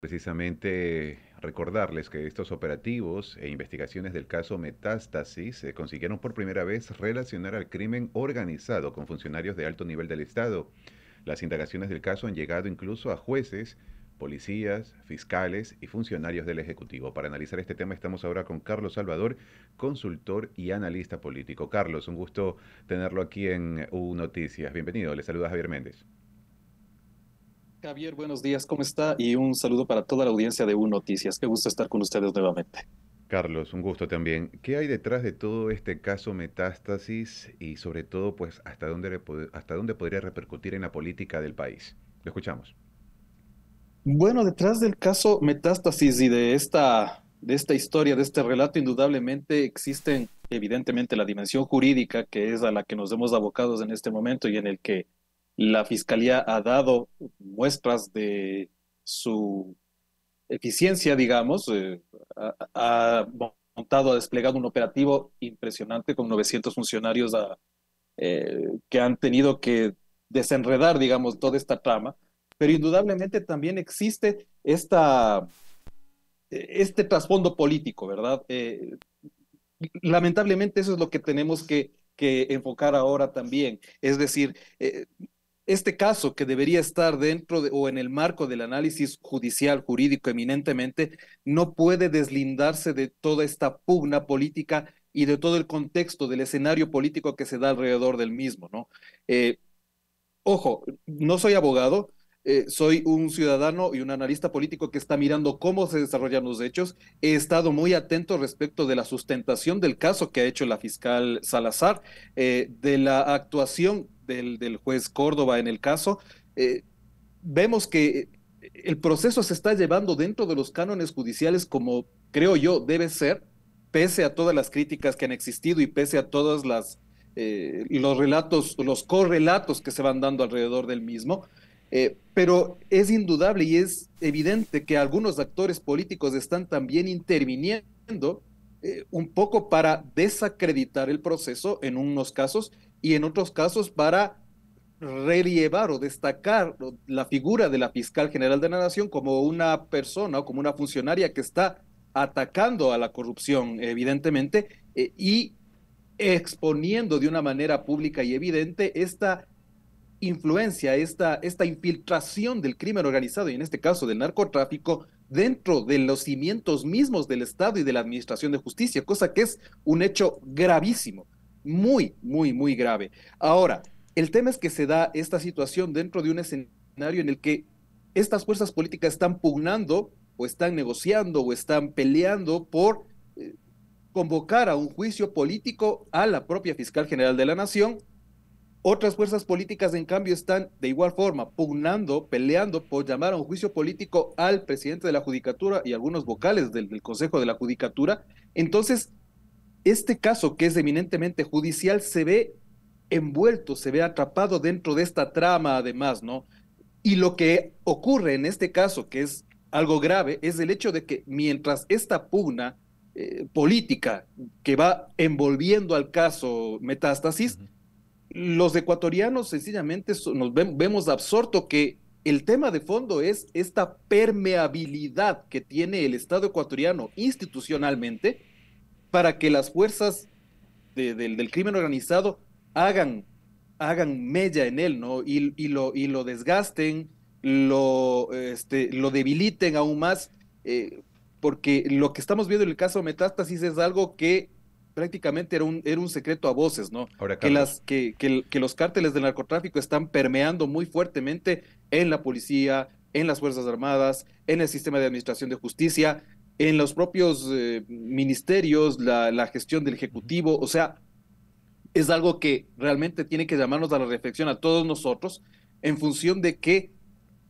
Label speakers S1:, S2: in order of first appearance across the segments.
S1: Precisamente recordarles que estos operativos e investigaciones del caso Metástasis se eh, consiguieron por primera vez relacionar al crimen organizado con funcionarios de alto nivel del Estado. Las indagaciones del caso han llegado incluso a jueces, policías, fiscales y funcionarios del Ejecutivo. Para analizar este tema estamos ahora con Carlos Salvador, consultor y analista político. Carlos, un gusto tenerlo aquí en U Noticias. Bienvenido, le saluda Javier Méndez.
S2: Javier, buenos días, ¿cómo está? Y un saludo para toda la audiencia de UNOTICIAS. Noticias. Qué gusto estar con ustedes nuevamente.
S1: Carlos, un gusto también. ¿Qué hay detrás de todo este caso metástasis y sobre todo, pues, hasta dónde, hasta dónde podría repercutir en la política del país? Lo escuchamos.
S2: Bueno, detrás del caso metástasis y de esta, de esta historia, de este relato, indudablemente existen, evidentemente, la dimensión jurídica que es a la que nos hemos abocado en este momento y en el que la Fiscalía ha dado muestras de su eficiencia, digamos, eh, ha, montado, ha desplegado un operativo impresionante con 900 funcionarios ah, eh, que han tenido que desenredar, digamos, toda esta trama, pero indudablemente también existe esta, este trasfondo político, ¿verdad? Eh, lamentablemente eso es lo que tenemos que, enfocar ahora también. Es decir, este caso que debería estar dentro o en el marco del análisis judicial, jurídico eminentemente, no puede deslindarse de toda esta pugna política y de todo el contexto del escenario político que se da alrededor del mismo, ¿no? Eh, ojo, no soy abogado, eh, soy un ciudadano y un analista político que está mirando cómo se desarrollan los hechos. He estado muy atento respecto de la sustentación del caso que ha hecho la fiscal Salazar, eh, de la actuación del, juez Córdoba en el caso. Eh, vemos que el proceso se está llevando dentro de los cánones judiciales como creo yo debe ser, pese a todas las críticas que han existido y pese a todas las los relatos, los correlatos que se van dando alrededor del mismo. Eh, pero es indudable y es evidente que algunos actores políticos están también interviniendo eh, un poco para desacreditar el proceso en unos casos y en otros casos para relevar o destacar la figura de la fiscal general de la nación como una persona o como una funcionaria que está atacando a la corrupción, evidentemente, eh, y exponiendo de una manera pública y evidente esta influencia, esta, esta infiltración del crimen organizado y en este caso del narcotráfico dentro de los cimientos mismos del Estado y de la Administración de Justicia, cosa que es un hecho gravísimo, muy, muy, muy grave. Ahora, el tema es que se da esta situación dentro de un escenario en el que estas fuerzas políticas están pugnando o están negociando o están peleando por eh, convocar a un juicio político a la propia fiscal general de la Nación otras fuerzas políticas, en cambio, están de igual forma pugnando, peleando por llamar a un juicio político al presidente de la Judicatura y algunos vocales del, Consejo de la Judicatura. Entonces, este caso, que es eminentemente judicial, se ve envuelto, se ve atrapado dentro de esta trama, además, ¿no? Y lo que ocurre en este caso, que es algo grave, es el hecho de que mientras esta pugna eh, política que va envolviendo al caso Metástasis, los ecuatorianos sencillamente nos vemos absorto que el tema de fondo es esta permeabilidad que tiene el Estado ecuatoriano institucionalmente para que las fuerzas del crimen organizado hagan, hagan mella en él, ¿no? Y, lo, y lo desgasten, lo, este, lo debiliten aún más, eh, porque lo que estamos viendo en el caso Metástasis es algo que prácticamente era un, era un secreto a voces, ¿no?
S1: Ahora, que,
S2: que, los cárteles del narcotráfico están permeando muy fuertemente en la policía, en las Fuerzas Armadas, en el sistema de administración de justicia, en los propios eh, ministerios, la, gestión del Ejecutivo, o sea, es algo que realmente tiene que llamarnos a la reflexión a todos nosotros en función de que,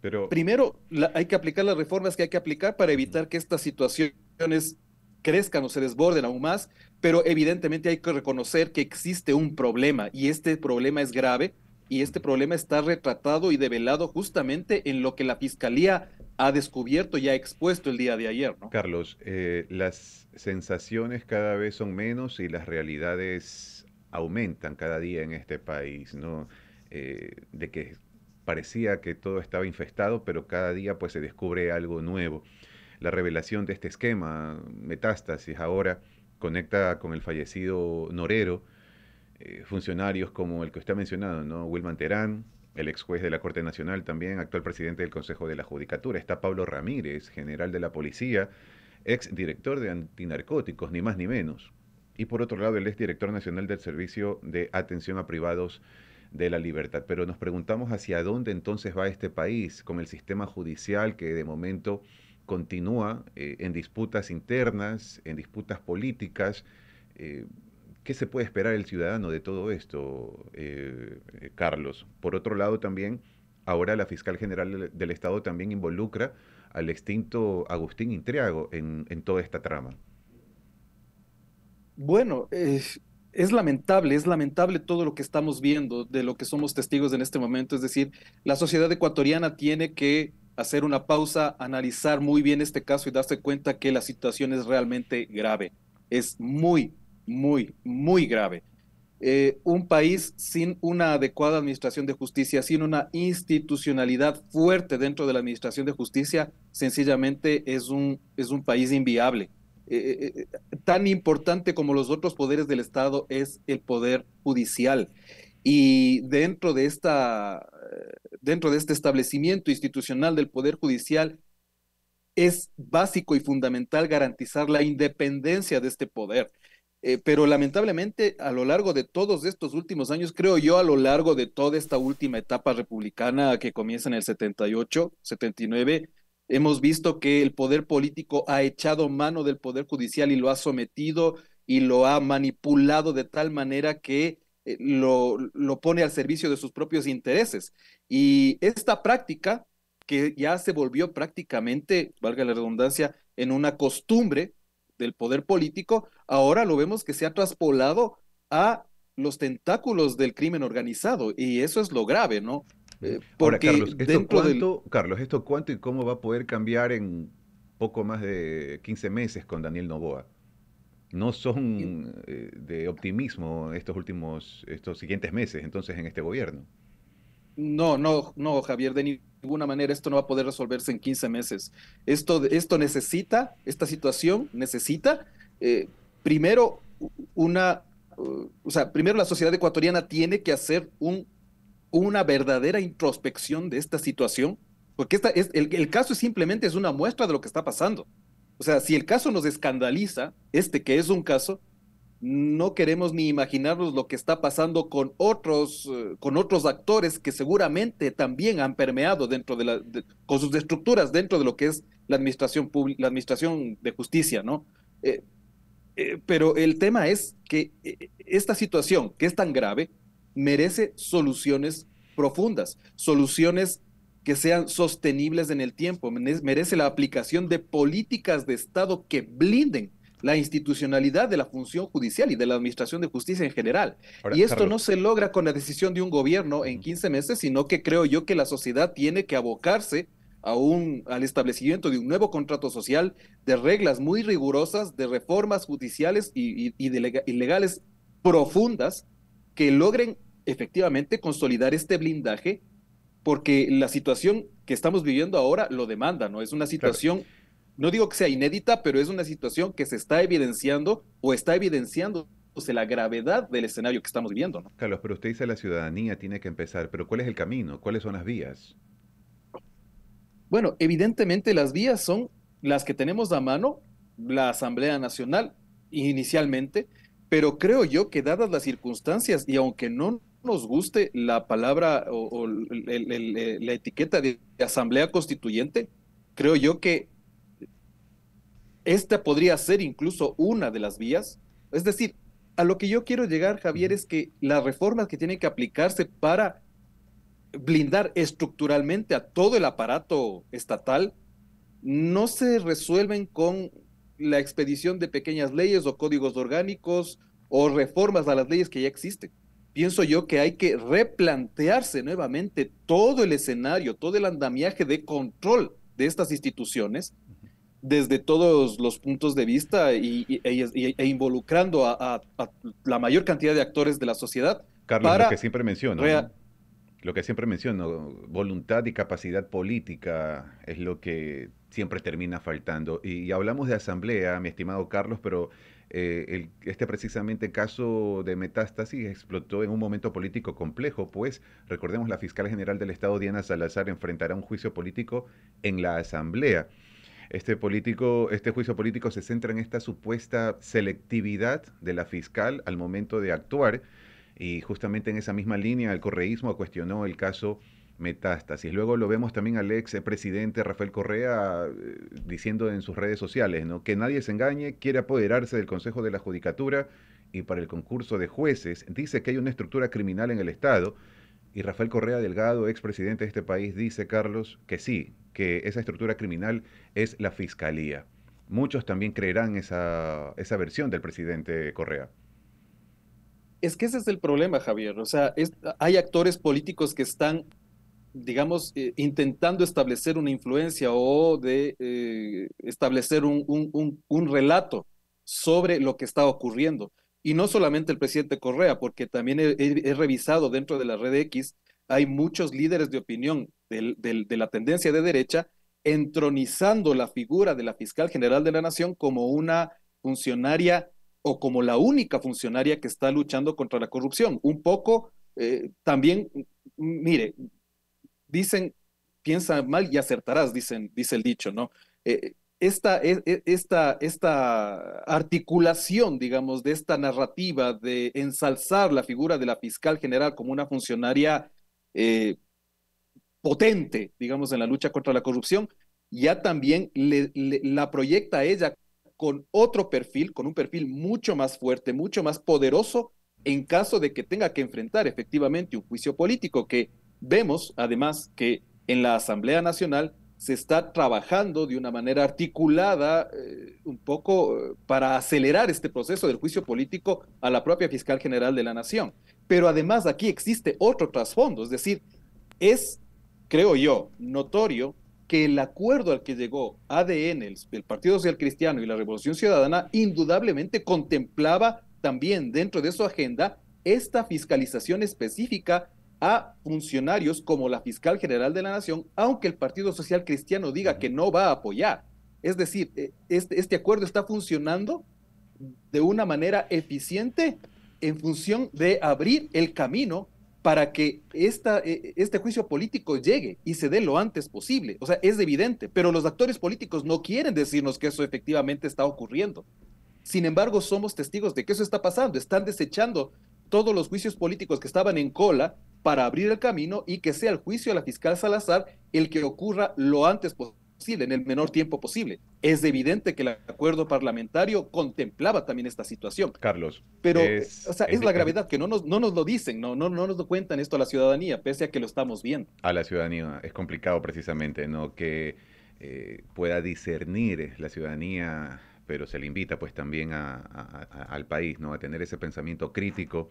S2: Pero... primero, hay que aplicar las reformas que hay que aplicar para evitar que estas situaciones crezcan o se desborden aún más, pero evidentemente hay que reconocer que existe un problema y este problema es grave y este problema está retratado y develado justamente en lo que la Fiscalía ha descubierto y ha expuesto el día de ayer.
S1: ¿no? Carlos, eh, las sensaciones cada vez son menos y las realidades aumentan cada día en este país, ¿no? Eh, de que parecía que todo estaba infestado, pero cada día pues se descubre algo nuevo. La revelación de este esquema, Metástasis, ahora conecta con el fallecido Norero, eh, funcionarios como el que usted ha mencionado, ¿no? Wilman Terán, el ex juez de la Corte Nacional también, actual presidente del Consejo de la Judicatura. Está Pablo Ramírez, general de la Policía, ex director de antinarcóticos, ni más ni menos. Y por otro lado, el ex director nacional del Servicio de Atención a Privados de la Libertad. Pero nos preguntamos hacia dónde entonces va este país con el sistema judicial que de momento continúa eh, en disputas internas, en disputas políticas. Eh, ¿Qué se puede esperar el ciudadano de todo esto, eh, Carlos? Por otro lado, también, ahora la fiscal general del Estado también involucra al extinto Agustín Intriago en, toda esta trama.
S2: Bueno, es lamentable, es lamentable todo lo que estamos viendo, de lo que somos testigos en este momento. Es decir, la sociedad ecuatoriana tiene que hacer una pausa, analizar muy bien este caso y darse cuenta que la situación es realmente grave. Es muy, muy, muy grave. Eh, un país sin una adecuada administración de justicia, sin una institucionalidad fuerte dentro de la administración de justicia, sencillamente es un, es un país inviable. Eh, eh, tan importante como los otros poderes del Estado es el poder judicial. Y dentro de, esta, eh, dentro de este establecimiento institucional del Poder Judicial, es básico y fundamental garantizar la independencia de este poder. Eh, pero lamentablemente a lo largo de todos estos últimos años, creo yo, a lo largo de toda esta última etapa republicana que comienza en el 78, 79, hemos visto que el poder político ha echado mano del poder judicial y lo ha sometido y lo ha manipulado de tal manera que eh, lo, lo pone al servicio de sus propios intereses. Y esta práctica, que ya se volvió prácticamente, valga la redundancia, en una costumbre del poder político, ahora lo vemos que se ha traspolado a los tentáculos del crimen organizado. Y eso es lo grave,
S1: ¿no? Eh, porque ahora, Carlos, Carlos, ¿esto cuánto y cómo va a poder cambiar en poco más de 15 meses con Daniel Novoa? no son eh, de optimismo estos últimos, estos siguientes meses, entonces, en este gobierno.
S2: No, no, no, Javier, de ninguna manera esto no va a poder resolverse en 15 meses. Esto, esto necesita, esta situación necesita, eh, primero, una, o sea, primero la sociedad ecuatoriana tiene que hacer una verdadera introspección de esta situación, porque esta es, el, el caso simplemente es una muestra de lo que está pasando. O sea, si el caso nos escandaliza, este que es un caso, no queremos ni imaginarnos lo que está pasando con otros, eh, con otros actores que seguramente también han permeado dentro de, con sus estructuras dentro de lo que es la administración la administración de justicia, ¿no? Eh, eh, pero el tema es que esta situación que es tan grave merece soluciones profundas, soluciones que sean sostenibles en el tiempo, merece la aplicación de políticas de Estado que blinden la institucionalidad de la función judicial y de la administración de justicia en general. y esto no se logra con la decisión de un gobierno en 15 meses, sino que creo yo que la sociedad tiene que abocarse a un, al establecimiento de un nuevo contrato social, de reglas muy rigurosas, de reformas judiciales y, y legales profundas que logren efectivamente consolidar este blindaje porque la situación que estamos viviendo ahora lo demanda, ¿no? Es una situación, no digo que sea inédita, pero es una situación que se está evidenciando o está evidenciando
S1: la gravedad del escenario que estamos viviendo. ¿no? Carlos, pero usted dice la ciudadanía tiene que empezar, pero ¿cuál es el camino? ¿Cuáles son las vías?
S2: Bueno, evidentemente las vías son las que tenemos a mano, la Asamblea Nacional inicialmente, pero creo yo que dadas las circunstancias y aunque no nos guste la palabra o, la etiqueta de asamblea constituyente, creo yo que esta podría ser incluso una de las vías. Es decir, a lo que yo quiero llegar, Javier, es que las reformas que tienen que aplicarse para blindar estructuralmente a todo el aparato estatal no se resuelven con la expedición de pequeñas leyes o códigos orgánicos o reformas a las leyes que ya existen pienso yo que hay que replantearse nuevamente todo el escenario, todo el andamiaje de control de estas instituciones desde todos los puntos de vista y, e, e involucrando a, la mayor cantidad de actores de la sociedad.
S1: Carlos, lo que siempre menciono, lo que siempre menciono, voluntad y capacidad política es lo que siempre termina faltando. Y hablamos de asamblea, mi estimado Carlos, pero eh, este precisamente caso de metástasis explotó en un momento político complejo, pues recordemos la fiscal general del Estado, Diana Salazar, enfrentará un juicio político en la Asamblea. Este, político, este juicio político se centra en esta supuesta selectividad de la fiscal al momento de actuar y justamente en esa misma línea el correísmo cuestionó el caso metástasis. Luego lo vemos también al ex presidente Rafael Correa eh, diciendo en sus redes sociales, ¿no? Que nadie se engañe, quiere apoderarse del Consejo de la Judicatura y para el concurso de jueces dice que hay una estructura criminal en el Estado. Y Rafael Correa Delgado, expresidente de este país, dice, Carlos, que sí, que esa estructura criminal es la fiscalía. Muchos también creerán esa, versión del presidente Correa.
S2: Es que ese es el problema, Javier. O sea, hay actores políticos que están digamos, eh, intentando establecer una influencia o de eh, establecer un, relato sobre lo que está ocurriendo. Y no solamente el presidente Correa, porque también he, revisado dentro de la red X, hay muchos líderes de opinión del, de la tendencia de derecha entronizando la figura de la fiscal general de la nación como una funcionaria o como la única funcionaria que está luchando contra la corrupción. Un poco eh, también, mm, mire, dicen, piensa mal y acertarás, dicen, dice el dicho, ¿no? Eh, esta, e, e, esta, esta, articulación, digamos, de esta narrativa de ensalzar la figura de la fiscal general como una funcionaria eh, potente, digamos, en la lucha contra la corrupción, ya también la proyecta a ella con otro perfil, con un perfil mucho más fuerte, mucho más poderoso, en caso de que tenga que enfrentar efectivamente un juicio político que Vemos, además, que en la Asamblea Nacional se está trabajando de una manera articulada eh, un poco eh, para acelerar este proceso del juicio político a la propia fiscal general de la nación. Pero además aquí existe otro trasfondo, es decir, es, creo yo, notorio que el acuerdo al que llegó ADN, el Partido Social Cristiano y la Revolución Ciudadana, indudablemente contemplaba también dentro de su agenda esta fiscalización específica a funcionarios como la fiscal general de la Nación, aunque el Partido Social Cristiano diga que no va a apoyar. Es decir, e, este, este, acuerdo está funcionando de una manera eficiente en función de abrir el camino para que esta, e, este juicio político llegue y se dé lo antes posible. O sea, es evidente, pero los actores políticos no quieren decirnos que eso efectivamente está ocurriendo. Sin embargo, somos testigos de que eso está pasando. Están desechando todos los juicios políticos que estaban en cola para abrir el camino y que sea el juicio de la fiscal Salazar el que ocurra lo antes posible, en el menor tiempo posible. Es evidente que el acuerdo parlamentario contemplaba también esta situación. Carlos. Pero
S1: es, la gravedad
S2: que no nos, no nos lo dicen, no, no, no nos lo cuentan esto a la ciudadanía, pese a que lo estamos
S1: viendo. A la ciudadanía es complicado precisamente, ¿no? Que eh, pueda discernir la ciudadanía pero se le invita pues también al país, ¿no? A tener ese pensamiento crítico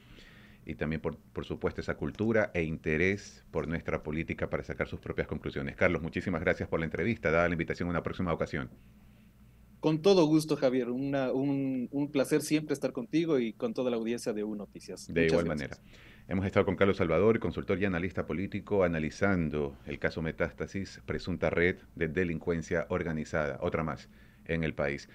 S1: y también, por, por, supuesto, esa cultura e interés por nuestra política para sacar sus propias conclusiones. Carlos, muchísimas gracias por la entrevista, dada la invitación a una próxima ocasión.
S2: Con todo gusto, Javier. un, placer siempre estar contigo y con toda la audiencia de U Noticias. De igual manera.
S1: Hemos estado con Carlos Salvador, consultor y analista político, analizando el caso Metástasis, presunta red de delincuencia organizada, otra más en el país.